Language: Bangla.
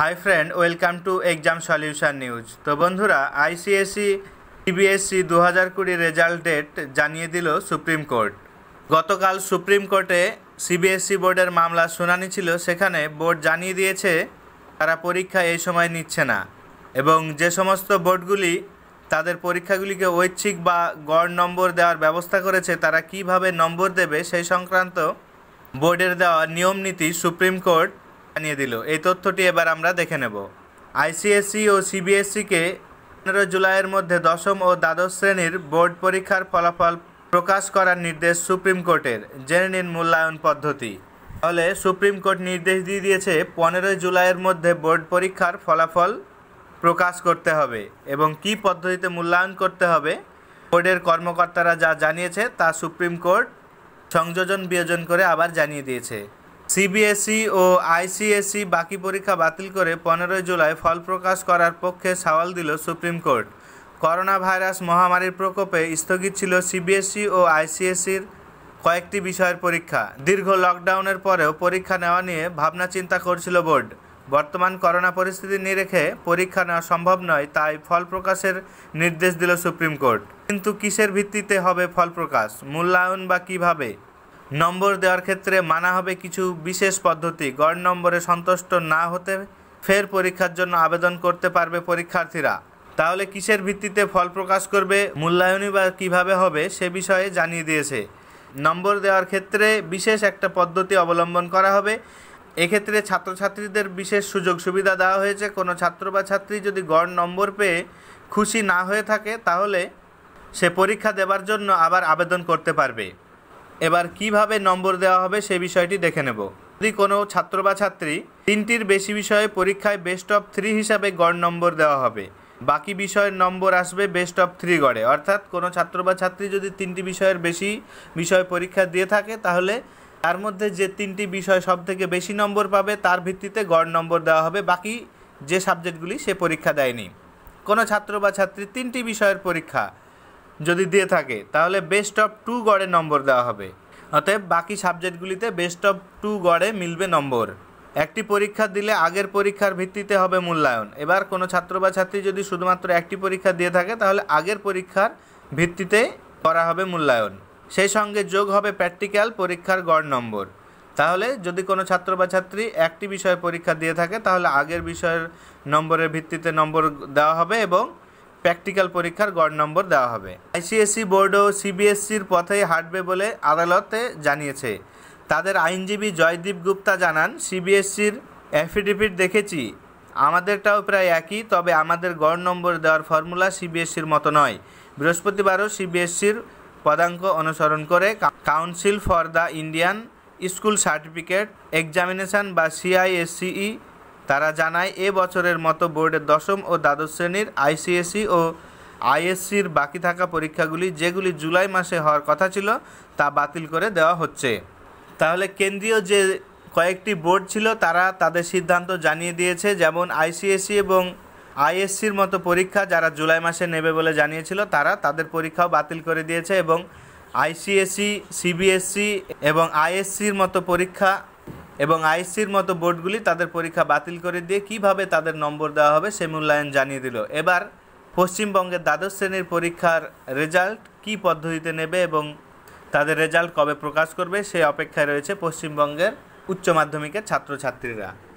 high friend welcome to exam solution news তো বন্ধুরা আইসিএসসি সিবিএসসি দু হাজার কুড়ি রেজাল্ট ডেট জানিয়ে দিল সুপ্রিম কোর্ট গতকাল সুপ্রিম কোর্টে সিবিএসসি বোর্ডের মামলা শুনানি ছিল সেখানে বোর্ড জানিয়ে দিয়েছে তারা পরীক্ষা এই সময় নিচ্ছে না এবং যে সমস্ত বোর্ডগুলি তাদের পরীক্ষাগুলিকে ঐচ্ছিক বা গড় নম্বর দেওয়ার ব্যবস্থা করেছে তারা কিভাবে নম্বর দেবে সেই সংক্রান্ত বোর্ডের দেওয়া নিয়ম নীতি সুপ্রিম কোর্ট জানিয়ে দিল এই তথ্যটি এবার আমরা দেখে নেব আইসিএসসি ও সিবিএসসিকে পনেরো জুলাইয়ের মধ্যে দশম ও দ্বাদশ শ্রেণীর বোর্ড পরীক্ষার ফলাফল প্রকাশ করার নির্দেশ সুপ্রিম কোর্টের জেনে নিন মূল্যায়ন পদ্ধতি ফলে সুপ্রিম কোর্ট নির্দেশ দিয়ে দিয়েছে পনেরোই জুলাইয়ের মধ্যে বোর্ড পরীক্ষার ফলাফল প্রকাশ করতে হবে এবং কি পদ্ধতিতে মূল্যায়ন করতে হবে বোর্ডের কর্মকর্তারা যা জানিয়েছে তা সুপ্রিম কোর্ট সংযোজন বিয়োজন করে আবার জানিয়ে দিয়েছে সিবিএসই ও আইসিএসই বাকি পরীক্ষা বাতিল করে পনেরোই জুলাই ফল প্রকাশ করার পক্ষে সওয়াল দিল সুপ্রিম কোর্ট করোনা ভাইরাস মহামারীর প্রকোপে স্থগিত ছিল সিবিএসই ও আইসিএসির কয়েকটি বিষয়ের পরীক্ষা দীর্ঘ লকডাউনের পরেও পরীক্ষা নেওয়া নিয়ে ভাবনা চিন্তা করছিল বোর্ড বর্তমান করোনা পরিস্থিতি নিরেখে পরীক্ষা নেওয়া সম্ভব নয় তাই ফল প্রকাশের নির্দেশ দিল সুপ্রিম কোর্ট কিন্তু কিসের ভিত্তিতে হবে ফল প্রকাশ মূল্যায়ন বা কিভাবে নম্বর দেওয়ার ক্ষেত্রে মানা হবে কিছু বিশেষ পদ্ধতি গড় নম্বরে সন্তুষ্ট না হতে ফের পরীক্ষার জন্য আবেদন করতে পারবে পরীক্ষার্থীরা তাহলে কিসের ভিত্তিতে ফল প্রকাশ করবে মূল্যায়নই বা কীভাবে হবে সে বিষয়ে জানিয়ে দিয়েছে নম্বর দেওয়ার ক্ষেত্রে বিশেষ একটা পদ্ধতি অবলম্বন করা হবে এক্ষেত্রে ছাত্রছাত্রীদের বিশেষ সুযোগ সুবিধা দেওয়া হয়েছে কোনো ছাত্র বা ছাত্রী যদি গড় নম্বর পেয়ে খুশি না হয়ে থাকে তাহলে সে পরীক্ষা দেবার জন্য আবার আবেদন করতে পারবে এবার কিভাবে নম্বর দেওয়া হবে সে বিষয়টি দেখে নেব যদি কোনো ছাত্র বা ছাত্রী তিনটির বেশি বিষয়ে পরীক্ষায় বেস্ট অফ থ্রি হিসাবে গড় নম্বর দেওয়া হবে বাকি বিষয়ের নম্বর আসবে বেস্ট অফ থ্রি গড়ে অর্থাৎ কোনো ছাত্র বা ছাত্রী যদি তিনটি বিষয়ের বেশি বিষয় পরীক্ষা দিয়ে থাকে তাহলে তার মধ্যে যে তিনটি বিষয় সব থেকে বেশি নম্বর পাবে তার ভিত্তিতে গড় নম্বর দেওয়া হবে বাকি যে সাবজেক্টগুলি সে পরীক্ষা দেয়নি কোনো ছাত্র বা ছাত্রী তিনটি বিষয়ের পরীক্ষা যদি দিয়ে থাকে তাহলে বেস্ট অফ টু গড়ে নম্বর দেওয়া হবে অতএব বাকি সাবজেক্টগুলিতে বেস্ট অফ টু গড়ে মিলবে নম্বর একটি পরীক্ষা দিলে আগের পরীক্ষার ভিত্তিতে হবে মূল্যায়ন এবার কোনো ছাত্র বা ছাত্রী যদি শুধুমাত্র একটি পরীক্ষা দিয়ে থাকে তাহলে আগের পরীক্ষার ভিত্তিতে করা হবে মূল্যায়ন সেই সঙ্গে যোগ হবে প্র্যাকটিক্যাল পরীক্ষার গড় নম্বর তাহলে যদি কোনো ছাত্র বা ছাত্রী একটি বিষয়ে পরীক্ষা দিয়ে থাকে তাহলে আগের বিষয়ের নম্বরের ভিত্তিতে নম্বর দেওয়া হবে এবং প্র্যাকটিক্যাল পরীক্ষার গড় নম্বর দেওয়া হবে আইসিএসসি বোর্ডও সিবিএসসির পথেই হাঁটবে বলে আদালতে জানিয়েছে তাদের আইনজীবী জয়দীপ গুপ্তা জানান সিবিএসসির অ্যাফিডেভিট দেখেছি আমাদেরটাও প্রায় একই তবে আমাদের গড় নম্বর দেওয়ার ফর্মুলা সিবিএসসির মতো নয় বৃহস্পতিবারও সিবিএসসির পদাঙ্ক অনুসরণ করে Council for the Indian School Certificate Examination বা সিআইএসসিই তারা জানায় এ বছরের মতো বোর্ডের দশম ও দ্বাদশ শ্রেণীর আইসিএসসি ও আইএসসির বাকি থাকা পরীক্ষাগুলি যেগুলি জুলাই মাসে হওয়ার কথা ছিল তা বাতিল করে দেওয়া হচ্ছে তাহলে কেন্দ্রীয় যে কয়েকটি বোর্ড ছিল তারা তাদের সিদ্ধান্ত জানিয়ে দিয়েছে যেমন আইসিএসসি এবং আইএসসির মতো পরীক্ষা যারা জুলাই মাসে নেবে বলে জানিয়েছিল তারা তাদের পরীক্ষাও বাতিল করে দিয়েছে এবং আইসিএসসি সিবিএসসি এবং আইএসসির মতো পরীক্ষা এবং আইসির মতো বোর্ডগুলি তাদের পরীক্ষা বাতিল করে দিয়ে কিভাবে তাদের নম্বর দেওয়া হবে সে মূল্যায়ন জানিয়ে দিল এবার পশ্চিমবঙ্গের দ্বাদশ শ্রেণীর পরীক্ষার রেজাল্ট কি পদ্ধতিতে নেবে এবং তাদের রেজাল্ট কবে প্রকাশ করবে সে অপেক্ষায় রয়েছে পশ্চিমবঙ্গের উচ্চ মাধ্যমিকের ছাত্রছাত্রীরা